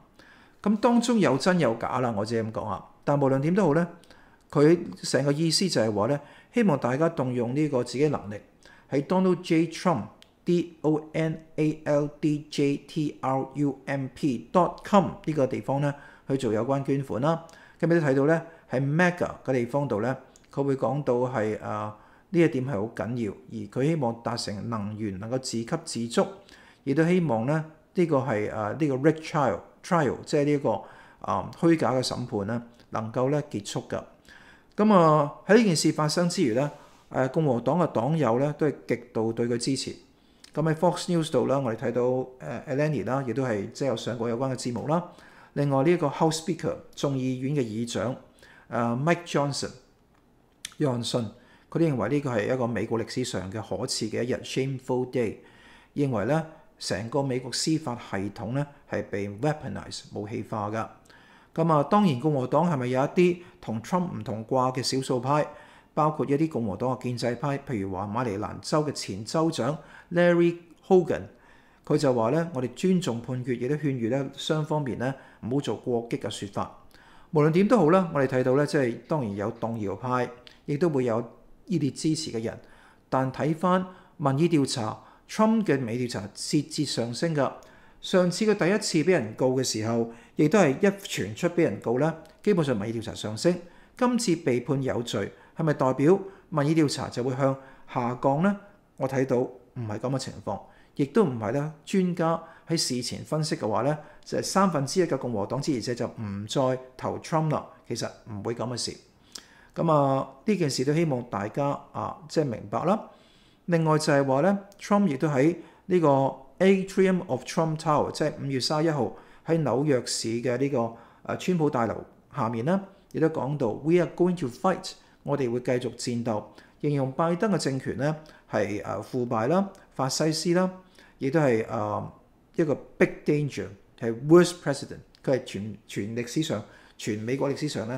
咁當中有真有假啦，我只係咁講啊。但無論點都好咧，佢成個意思就係話咧，希望大家動用呢個自己能力，喺 Donald J Trump D O N A L D J T R U M P dot com 呢個地方咧去做有關捐款啦。今日都睇到咧，喺 Mega 嘅地方度咧。佢會講到係啊呢一點係好緊要，而佢希望達成能源能夠自給自足，亦都希望咧呢個係啊呢個 r c d trial trial 即係呢個啊虛假嘅審判咧能夠咧結束㗎。咁啊喺呢件事發生之餘咧，誒共和黨嘅黨友咧都係極度對佢支持。咁喺 Fox News 度啦，我哋睇到誒 Alani 啦，亦都係即係有上過有關嘅節目啦。另外呢一個 House Speaker 眾議院嘅議長誒 Mike Johnson。约翰逊，佢哋認為呢個係一個美國歷史上嘅可恥嘅一日 shameful day，認為咧成個美國司法系統咧係被 w e a p o n i s e 武器化噶。咁啊，當然共和黨係咪有一啲同 Trump 唔同掛嘅少數派，包括一啲共和黨嘅建制派，譬如話馬里蘭州嘅前州長 Larry Hogan，佢就話咧：我哋尊重判決，亦都勸喻咧雙方面咧唔好做過激嘅説法。無論點都好啦，我哋睇到咧即係當然有動搖派。亦都會有熱烈支持嘅人，但睇翻民意調查，Trump 嘅美調查節節上升噶。上次佢第一次俾人告嘅時候，亦都係一傳出俾人告咧，基本上民意調查上升。今次被判有罪，係咪代表民意調查就會向下降呢？我睇到唔係咁嘅情況，亦都唔係啦。專家喺事前分析嘅話咧，就係三分之一嘅共和黨支持者就唔再投 Trump 啦。其實唔會咁嘅事。咁啊，呢件事都希望大家啊，即係明白啦。另外就係話咧，Trump 亦都喺呢個 Atrium of Trump Tower，即係五月三十一號喺紐約市嘅呢個川普大樓下面啦，亦都講到 We are going to fight，我哋會繼續戰鬥，形容拜登嘅政權咧係誒腐敗啦、法西斯啦，亦都係誒一個 big danger，係 worst president，佢係全全歷史上、全美國歷史上咧。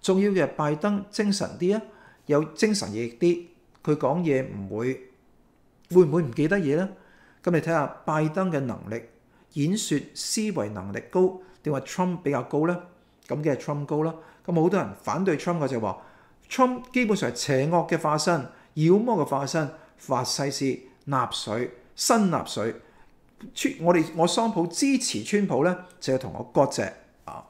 重要嘅係拜登精神啲啊，有精神力啲，佢講嘢唔會會唔會唔記得嘢咧？咁你睇下拜登嘅能力、演説思維能力高，定話 Trump 比較高咧？咁嘅 Trump 高啦。咁好多人反對 Trump 嘅就話，Trump 基本上係邪惡嘅化身、妖魔嘅化身、法西斯納水、新納水。川我哋我桑普支持川普咧，就係同我割席。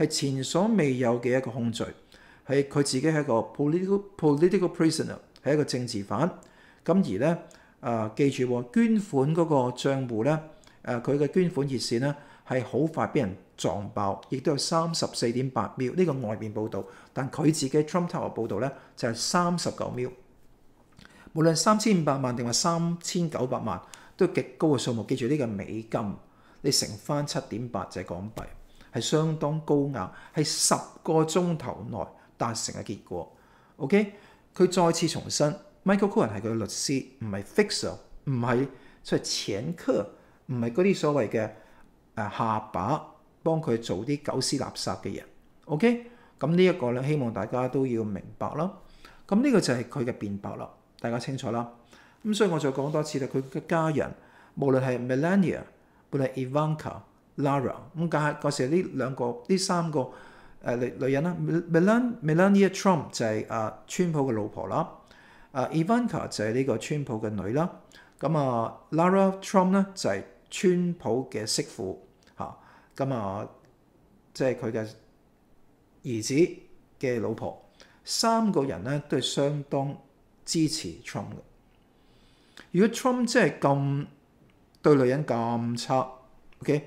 係前所未有嘅一個控罪，係佢自己係一個 political political prisoner，係一個政治犯。咁而咧，誒記住捐款嗰個賬户咧，誒佢嘅捐款熱線咧係好快俾人撞爆，亦都有三十四點八秒呢個外邊報導，但佢自己 Trump Tower 報導咧就係三十九秒。無論三千五百萬定話三千九百萬都極高嘅數目，記住呢個美金，你乘翻七點八就係港幣。係相當高壓，係十個鐘頭內達成嘅結果。OK，佢再次重申，Michael Cohen 係佢律師，唔係 fixer，唔係即係前科，唔係嗰啲所謂嘅誒下巴幫佢做啲狗屎垃圾嘅人。OK，咁呢一個咧，希望大家都要明白啦。咁呢個就係佢嘅辯白啦，大家清楚啦。咁所以我再講多次，啦，佢嘅家人，無論係 Melania，無論 Ivanka。Lara，咁但係嗰時呢兩個、呢三個誒女女人啦，Melan Melania Trump 就係啊川普嘅老婆啦，啊 Ivanka 就係呢個川普嘅女啦，咁啊 Lara Trump 咧就係川普嘅媳婦嚇，咁啊即係佢嘅兒子嘅老婆，三個人咧都係相當支持 Trump 嘅。如果 Trump 真係咁對女人咁差，OK？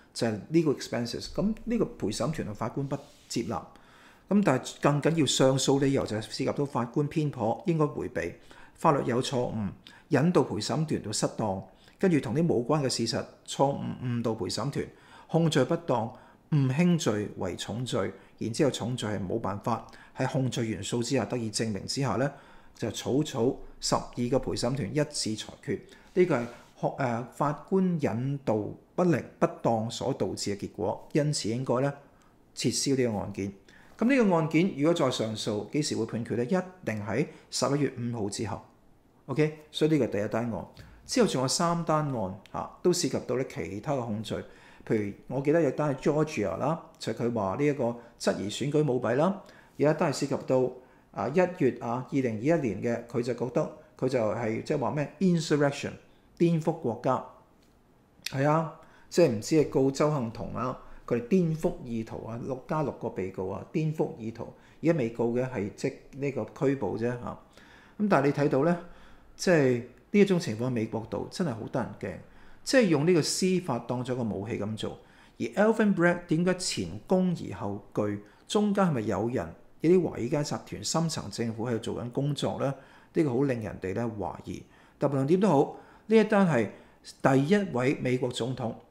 就係呢個 expenses，咁呢個陪審團同法官不接納，咁但係更緊要上訴理由就係涉及到法官偏頗，應該迴避，法律有錯誤，引導陪審團到失當，跟住同啲冇關嘅事實錯誤誤導陪審團，控罪不當，誤輕罪為重罪，然之後重罪係冇辦法喺控罪元素之下得以證明之下咧，就草草十二個陪審團一致裁決，呢個係法官引導。不力、不當所導致嘅結果，因此應該咧撤銷呢個案件。咁呢個案件如果再上訴，幾時會判決咧？一定喺十一月五號之後。OK，所以呢個第一單案之後仲有三單案都涉及到咧其他嘅控罪，譬如我記得有單係 Georgia 啦，就佢話呢一個質疑選舉舞弊啦，有一單係涉及到啊一月啊二零二一年嘅，佢就覺得佢就係即係話咩 insurrection 顛覆國家，係啊。即係唔知係告周幸同啊，佢哋顛覆意圖啊，六加六個被告啊，顛覆意圖。而家未告嘅係即呢個拘捕啫嚇。咁但係你睇到咧，即係呢一種情況，美國度真係好得人驚，即係用呢個司法當咗個武器咁做。而 Alvin b r a c 點解前功而後拒？中間係咪有人有啲華爾街集團、深層政府喺度做緊工作咧？呢個好令人哋咧懷疑。特別論點都好，呢一單係第一位美國總統。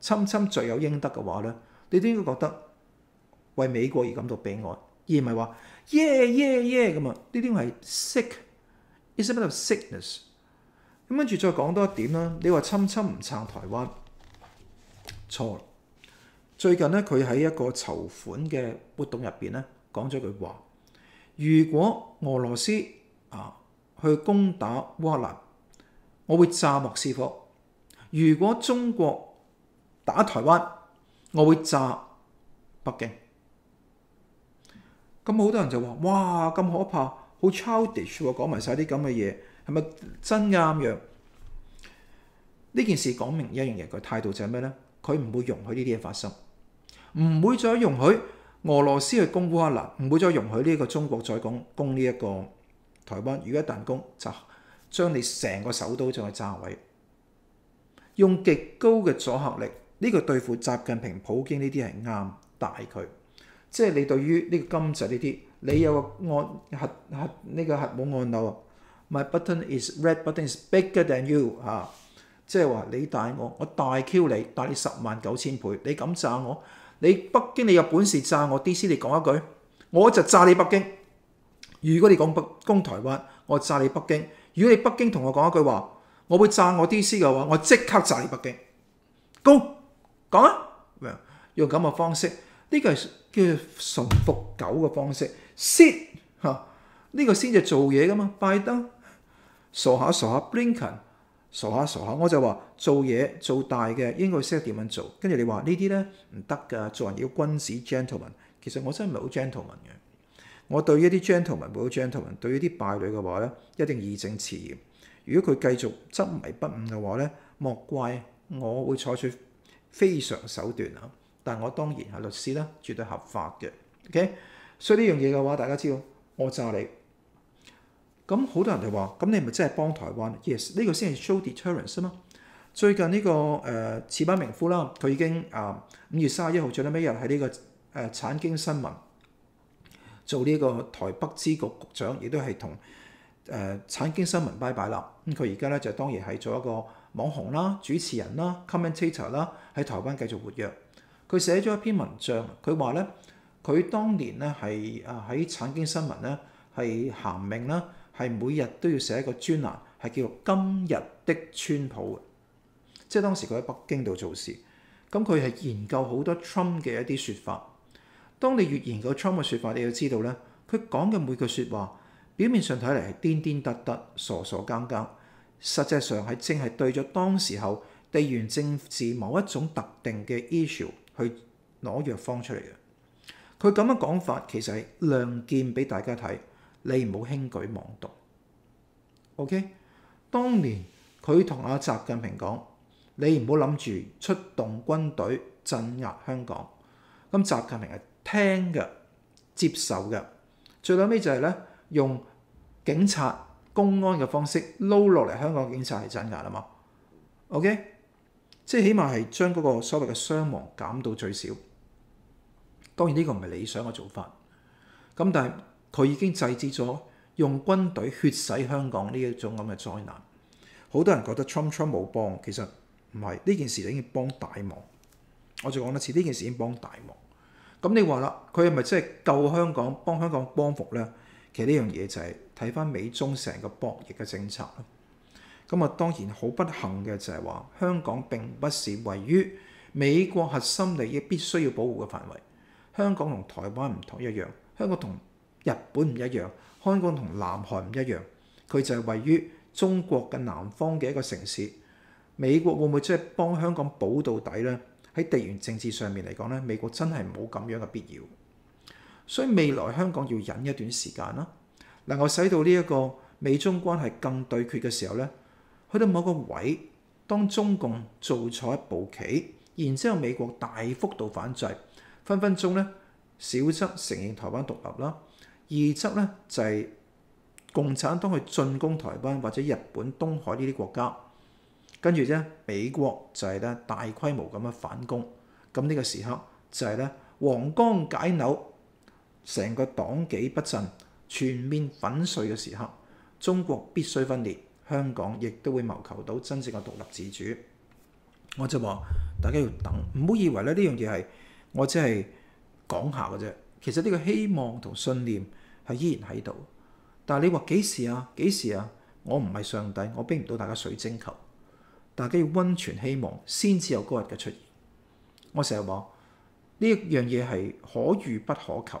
侵侵罪有應得嘅話咧，你都該覺得為美國而感到悲哀，而唔係話耶耶耶咁啊。呢啲係 sick，is a bit of sickness。咁跟住再講多一點啦。你話侵侵唔撐台灣錯最近咧，佢喺一個籌款嘅活動入邊咧講咗句話：如果俄羅斯啊去攻打烏克蘭，我會炸莫斯科；如果中國打台灣，我會炸北京。咁好多人就話：哇，咁可怕，好 c h i l d i s h 嘅，講埋曬啲咁嘅嘢，係咪真啱樣？呢件事講明一樣嘢，佢態度就係咩咧？佢唔會容許呢啲嘢發生，唔會再容許俄羅斯去攻烏克蘭，唔會再容許呢個中國再攻攻呢一個台灣。如果一旦攻，就將你成個首都再炸毀，用極高嘅阻嚇力。呢個對付習近平、普京呢啲係啱，大佢。即係你對於呢個金石呢啲，你有個按核核呢個核冇按到啊。My button is red button is bigger than you 嚇。即係話你大我，我大 Q 你，大你十萬九千倍。你敢炸我？你北京你有本事炸我？DC 你講一句，我就炸你北京。如果你講北攻台灣，我炸你北京。如果你北京同我講一句話，我會炸我 DC 嘅話，我即刻炸你北京。Go。講啊，用咁嘅方式呢個係叫做服狗嘅方式先嚇。呢個先至做嘢噶嘛。拜登傻下傻下，Blinken 傻下傻下，我就話做嘢做大嘅應該識得點樣做。跟住你話呢啲咧唔得噶，做人要君子 gentleman。其實我真係唔系好 gentleman 嘅。我對一啲 gentleman 冇 gentleman，對一啲敗類嘅話咧一定义正詞嚴。如果佢繼續執迷不悟嘅話咧，莫怪我會採取。非常手段啊！但我當然係律師啦，絕對合法嘅。OK，所以呢樣嘢嘅話，大家知道我炸你。咁好多人就話：，咁你咪真係幫台灣？Yes，呢個先係 show deterrence 啊嘛。最近呢個誒此班明夫啦，佢已經啊五月三十一號最尾一日喺呢個誒產經新聞做呢個台北支局局長，亦都係同誒產經新聞拜拜啦。咁佢而家咧就當然係做一個。網紅啦、主持人啦、commentator 啦，喺台灣繼續活躍。佢寫咗一篇文章，佢話咧，佢當年咧係啊喺《產經新聞》咧係行命啦，係每日都要寫一個專欄，係叫做《今日的川普》。即係當時佢喺北京度做事，咁佢係研究好多 Trump 嘅一啲説法。當你越研究 Trump 嘅説法，你要知道咧，佢講嘅每句説話，表面上睇嚟係癲癲得得、傻傻更更，實際上係正係對咗當時候地緣政治某一種特定嘅 issue 去攞藥方出嚟嘅。佢咁嘅講法其實係亮劍俾大家睇，你唔好輕舉妄動。OK，當年佢同阿習近平講，你唔好諗住出動軍隊鎮壓香港。咁習近平係聽嘅、接受嘅。最後尾就係咧，用警察。公安嘅方式撈落嚟，香港警察係真噶啦嘛？OK，即係起碼係將嗰個所謂嘅傷亡減到最少。當然呢個唔係理想嘅做法，咁但係佢已經制止咗用軍隊血洗香港呢一種咁嘅災難。好多人覺得 Trump Trump 冇幫，其實唔係呢件事已經幫大忙。我再講多次，呢件事已經幫大忙。咁你話啦，佢係咪真係救香港、幫香港、幫扶咧？其實呢樣嘢就係。睇翻美中成個博弈嘅政策啦，咁啊當然好不幸嘅就係話香港並不是位於美國核心利益必須要保護嘅範圍。香港同台灣唔同一樣，香港同日本唔一樣，香港同南韓唔一樣。佢就係位於中國嘅南方嘅一個城市。美國會唔會即係幫香港保到底呢？喺地緣政治上面嚟講咧，美國真係冇咁樣嘅必要。所以未來香港要忍一段時間啦。能够使到呢一個美中關係更對決嘅時候呢去到某個位，當中共做错一步棋，然之後美國大幅度反制，分分鐘呢小則承認台灣獨立啦，二則呢就係共產黨去進攻台灣或者日本東海呢啲國家，跟住呢，美國就係咧大規模咁樣反攻，咁呢個時刻就係呢，黃冈解扭，成個黨紀不振。全面粉碎嘅時刻，中國必須分裂，香港亦都會謀求到真正嘅獨立自主。我就話大家要等，唔好以為咧呢樣嘢係我只係講下嘅啫。其實呢個希望同信念係依然喺度。但係你話幾時啊？幾時啊？我唔係上帝，我俾唔到大家水晶球。大家要温存希望，先至有嗰日嘅出現。我成日話呢一樣嘢係可遇不可求。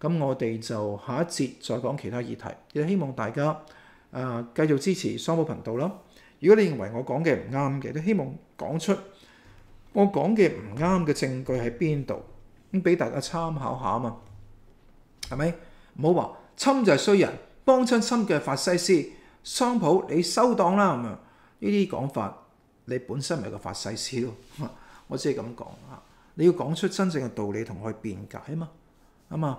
咁我哋就下一節再講其他議題，亦希望大家啊繼續支持桑普頻道啦。如果你認為我講嘅唔啱嘅，都希望講出我講嘅唔啱嘅證據喺邊度，咁俾大家參考下啊嘛，係咪？唔好話侵就係衰人，幫親侵嘅法西斯桑普，你收檔啦咁樣。呢啲講法你本身咪個法西斯咯，我只係咁講你要講出真正嘅道理同佢辯解啊嘛，啊嘛。